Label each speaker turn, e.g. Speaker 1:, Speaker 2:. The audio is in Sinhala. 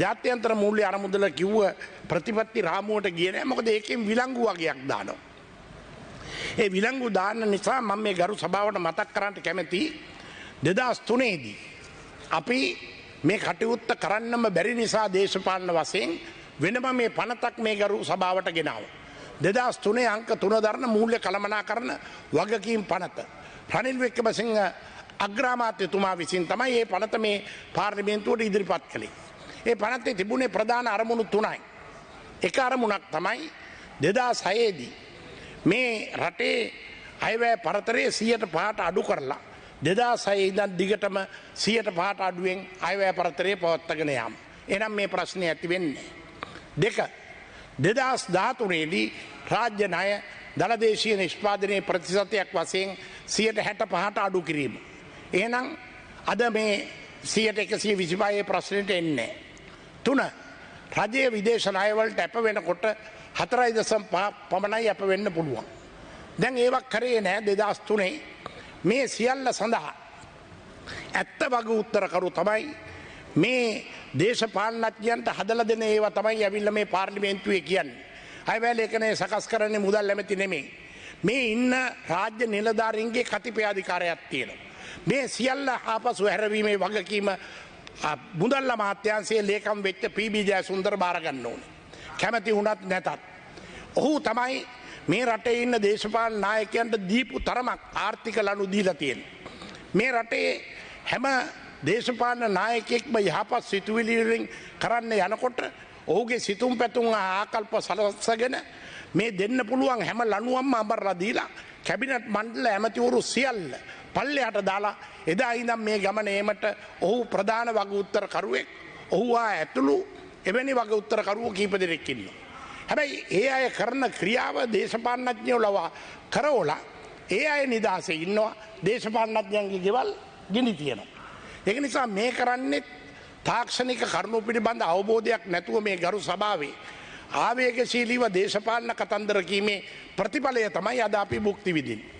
Speaker 1: ජාත්‍යන්තර මුූල්ලි අරමුදල කිව්ව ප්‍රතිපත්ති රාමුවට කියන මොකද ඒකෙන් විලංගු වගේයක් දානවා. ඒ විලංගු දාන්න නිසා මම මේ ගරු සභාවට මතක් කරන්නට කැමැති දෙදස් තුනේදී. අපි මේ කටයුත්ත කරන්නම බැරි නිසා දේශපාලන වසයෙන් වෙනම මේ පනතක් මේ ගරු සභාවට ගෙනාව. දෙදස් තුනේ අංක තුන දරන මූල්්‍ය කළමනා කරන වගකීම් පනත. රනිල් වෙක්කමසිංහ අග්‍රාමාත්‍යතුමා විසින් තමයි ඒ පනත මේ පාර්ලිමේන්තුවට ඉදිරිපත් කළේ. ඒ පනත්තේ තිබුණේ ප්‍රධාන අරමුණු තුනයි. එක අරමුණක් තමයි දෙදා සයේදී. මේ රටේ අයවැය පරතරයේ සියට පහට අඩු කරලා. දෙදා සයේදන් දිගටම සියට පහට අඩුවෙන් අයවැය පරතරය පවත්තගෙන යාම. එනම් මේ ප්‍රශ්නය ඇති වෙන්නේ. දෙක දෙදස් ධාතුනේදී රාජ්‍ය ණය දළදේශය නිෂ්පාදනය ප්‍රතිශතයක් වසයෙන් සියට හැට පහට අඩු කිරීම. එහනම් අද මේ සියට එකසිය විසිපායේ ප්‍රශ්නයට එන්නේ. තුන රජයේ විදේශ ණයවලට අප වෙනකොට හතරයි දසම් පහ පමණයි අප වෙන්න පුළුවන්. දැන් ඒවක් කරේ නෑ දෙදස් තුනේ මේ සියල්ල සඳහා. ඇත්ත වග උත්තරකරු තමයි මේ දේශපාලනඥයන්ට හදල දෙන ඒවා තමයි ඇවිල්ල මේ පාර්ලිමේන්තුවේ කියන්නේ. අයිවැල් එකනේ සකස් කරන්නේ මුදල් ඇමති නෙමේ. මේ ඉන්න රාජ්‍ය නිලධාරීන්ගේ කතිපයාධිකාරයක් තියෙනවා. මේ සියල්ල ආපසු හැරවීමේ වගකීම බුදල්ල මහත්‍යන්සේ ලේකම් වෙච්ච පීබීජය සුන්දර බාරගන්න ඕන. කැමැති වුණත් නැතත්. ඔහු තමයි මේ රටේ ඉන්න දේශපාල නායකයන්ට දීපු තරමක් ආර්ථික ලනු දීලතියෙන්. මේ රටේ හැම දේශපාලන නායකෙක්ම යහපත් සිතුවිලිරින් කරන්න යනකොට ඔහුගේ සිතුම් පැතුම් ආකල්ප සලස්සගෙන මේ දෙන්න පුළුවන් හැම ලනුවම්ම අමරලා දීලා කැබිනට් මණ්ඩල ඇමතිවරු සියල්ල පල්ලයට දාලා එදා ඉඳම් මේ ගමනේමට ඔහු ප්‍රධාන වග උත්තර කරුවෙක් ඔහුවා ඇතුළු එවැනි වග උත්තර කරුවෝ කීප දෙනෙක්කින්න. හැබැයි ඒ අය කරන ක්‍රියාව දේශපාලනඥයෝ ලවා කරෝලා ඒ අය නිදහසේ ඉන්නවා දේශපාලනඥයන්ගේ ගෙවල් ගිනි තියෙනවා. ඒක නිසා මේ කරන්නේ තාක්ෂණික කරුණු පිළිබඳ අවබෝධයක් නැතුව මේ ගරු සභාවේ ආවේගශීලීව දේශපාලන කතන්දර කීමේ ප්‍රතිඵලය තමයි අද අපි භුක්ති විදින්නේ.